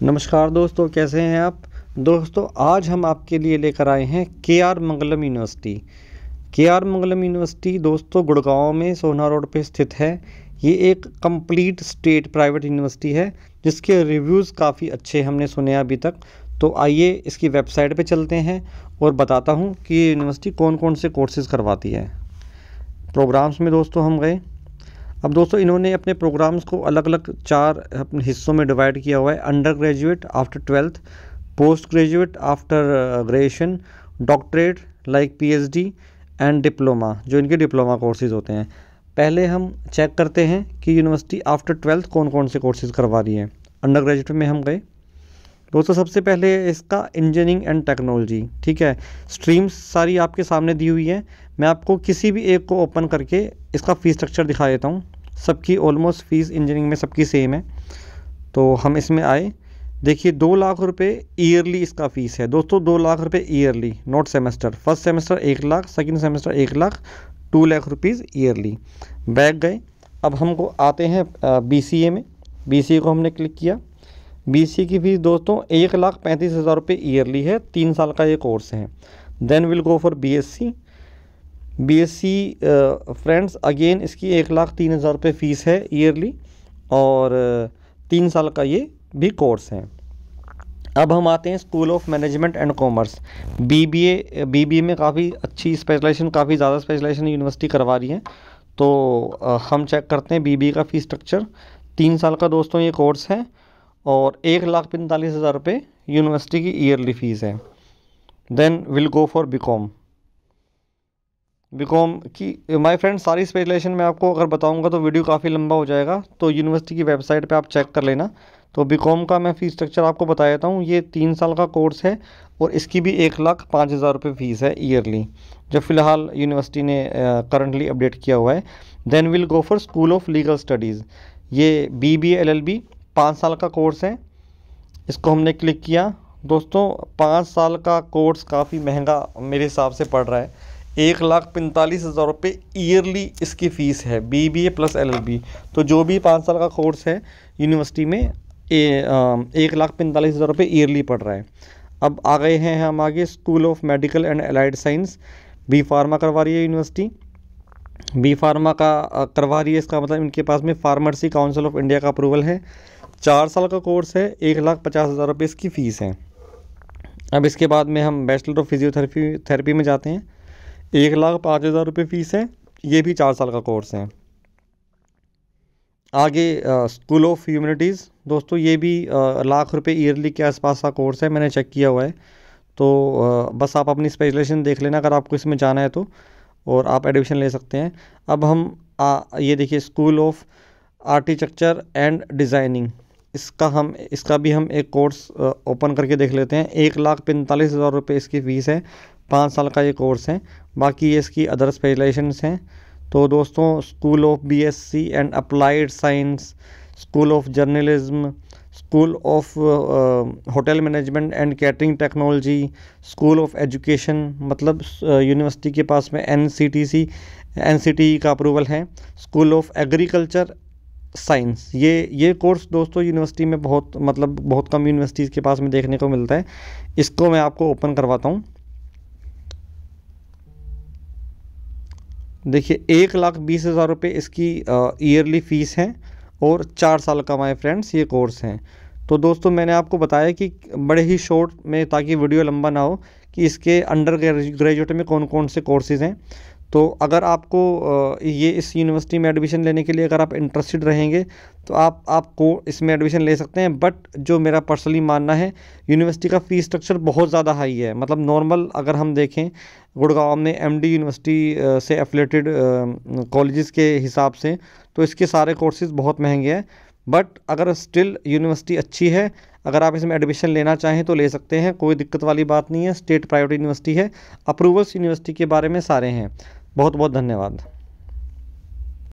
नमस्कार दोस्तों कैसे हैं आप दोस्तों आज हम आपके लिए लेकर आए हैं K R Mangalam university K R Mangalam university दोस्तों गुड़गांव में सोना रोड पर स्थित है ये एक कंप्लीट स्टेट प्राइवेट यूनिवर्सिटी है जिसके रिव्यूज़ काफ़ी अच्छे हमने सुने अभी तक तो आइए इसकी वेबसाइट पर चलते हैं और बताता हूँ कि ये यूनिवर्सिटी कौन कौन से कोर्सेज़ करवाती है प्रोग्राम्स में दोस्तों हम गए अब दोस्तों इन्होंने अपने प्रोग्राम्स को अलग अलग चार अपने हिस्सों में डिवाइड किया हुआ है undergraduate after twelfth postgraduate after graduation doctorate like PhD and diploma जो इनके डिप्लोमा कोर्सेज़ होते हैं पहले हम चेक करते हैं कि यूनिवर्सिटी आफ्टर ट्वेल्थ कौन कौन से कोर्सेज़ करवा रही है अंडर ग्रेजुएट में हम गए दोस्तों सबसे पहले इसका इंजीनियरिंग एंड टेक्नोलॉजी ठीक है स्ट्रीम्स सारी आपके सामने दी हुई है मैं आपको किसी भी एक को ओपन करके इसका फ़ीस स्ट्रक्चर दिखा देता हूँ सबकी ऑलमोस्ट फ़ीस इंजीनियरिंग में सबकी सेम है तो हम इसमें आए देखिए दो लाख रुपए ईयरली इसका फ़ीस है दोस्तों दो लाख रुपए yearly not semester first semester एक लाख सेकंड सेमेस्टर एक lakh two lakh rupees yearly back गए अब हमको आते हैं बी सी ए में बी सी ए को हमने क्लिक किया बीसी की फ़ीस दोस्तों एक लाख पैंतीस हज़ार रुपये ईयरली है तीन साल का ये कोर्स है then we'll go for BSc BSc friends again इसकी एक लाख तीन हज़ार रुपये फ़ीस है ईयरली और तीन साल का ये भी कोर्स है अब हम आते हैं school of management and commerce BBA BBA में काफ़ी अच्छी स्पेशलाइजेशन काफ़ी ज़्यादा स्पेशलाइजेशन यूनिवर्सिटी करवा रही है तो हम चेक करते हैं बीबीए का फ़ीस स्ट्रक्चर तीन साल का दोस्तों ये कोर्स है और एक लाख पैंतालीस हज़ार रुपये यूनिवर्सिटी की ईयरली फ़ीस है then we'll go for B com B com की माय फ्रेंड सारी स्पेशलाइजेशन मैं आपको अगर बताऊंगा तो वीडियो काफ़ी लंबा हो जाएगा तो यूनिवर्सिटी की वेबसाइट पे आप चेक कर लेना तो बी कॉम का मैं फ़ीस स्ट्रक्चर आपको बता देता हूँ ये तीन साल का कोर्स है और इसकी भी एक लाख पाँच हज़ार रुपये फ़ीस है ईयरली जो फ़िलहाल यूनिवर्सिटी ने करंटली अपडेट किया हुआ है then we'll go for school of legal studies ये B B L L B पाँच साल का कोर्स है इसको हमने क्लिक किया दोस्तों पाँच साल का कोर्स काफ़ी महंगा मेरे हिसाब से पड़ रहा है एक लाख पैंतालीस हज़ार रुपये ईयरली इसकी फ़ीस है B B A plus L L B तो जो भी पाँच साल का कोर्स है यूनिवर्सिटी में ए, आ, एक लाख पैंतालीस हज़ार रुपये ईयरली पड़ रहा है अब आ गए हैं हम आगे school of medical and allied science B pharma करवा रही है यूनिवर्सिटी बी फार्मा का करवा रही है इसका मतलब इनके पास में फार्मेसी काउंसिल ऑफ इंडिया का अप्रूवल है चार साल का कोर्स है एक लाख पचास हज़ार रुपये इसकी फ़ीस है अब इसके बाद में हम बैचलर ऑफ फिजियोथेरेपी थेरेपी में जाते हैं एक लाख पाँच हज़ार रुपये फ़ीस है ये भी चार साल का कोर्स है आगे स्कूल ऑफ ह्यूमनिटीज़ दोस्तों ये भी आ, लाख रुपये ईयरली के आसपास का कोर्स है मैंने चेक किया हुआ है तो आ, बस आप अपनी स्पेशलाइजेशन देख लेना अगर आपको इसमें जाना है तो और आप एडमिशन ले सकते हैं अब हम आ, ये देखिए school of architecture and designing इसका हम इसका भी हम एक कोर्स ओपन करके देख लेते हैं एक लाख पैंतालीस हज़ार रुपये इसकी फ़ीस है पाँच साल का ये कोर्स है बाकी ये इसकी अदर स्पेशलाइजेशंस हैं तो दोस्तों school of BSc and applied science school of journalism school of hotel management and catering technology school of education मतलब यूनिवर्सिटी के पास में N C T C N C T का अप्रूवल है स्कूल ऑफ एग्रीकल्चर साइंस ये ये course दोस्तों university में बहुत मतलब बहुत कम यूनिवर्सिटीज़ के पास में देखने को मिलता है इसको मैं आपको ओपन करवाता हूँ देखिए एक लाख बीस हज़ार रुपये इसकी ईयरली फ़ीस है और चार साल का माए फ्रेंड्स ये कोर्स हैं तो दोस्तों मैंने आपको बताया कि बड़े ही शॉर्ट में ताकि वीडियो लंबा ना हो कि इसके अंडर ग्रेजुएट में कौन कौन से कोर्सेज़ हैं तो अगर आपको ये इस यूनिवर्सिटी में एडमिशन लेने के लिए अगर आप इंटरेस्टेड रहेंगे तो आप आपको इसमें एडमिशन ले सकते हैं बट जो मेरा पर्सनली मानना है यूनिवर्सिटी का फ़ी स्ट्रक्चर बहुत ज़्यादा हाई है मतलब नॉर्मल अगर हम देखें गुड़गांव में एमडी यूनिवर्सिटी से एफिलेटेड कॉलेजेस के हिसाब से तो इसके सारे कोर्सेज़ बहुत महंगे हैं बट अगर स्टिल यूनिवर्सिटी अच्छी है अगर आप इसमें एडमिशन लेना चाहें तो ले सकते हैं कोई दिक्कत वाली बात नहीं है स्टेट प्राइवेट यूनिवर्सिटी है अप्रूवल्स यूनिवर्सिटी के बारे में सारे हैं बहुत बहुत धन्यवाद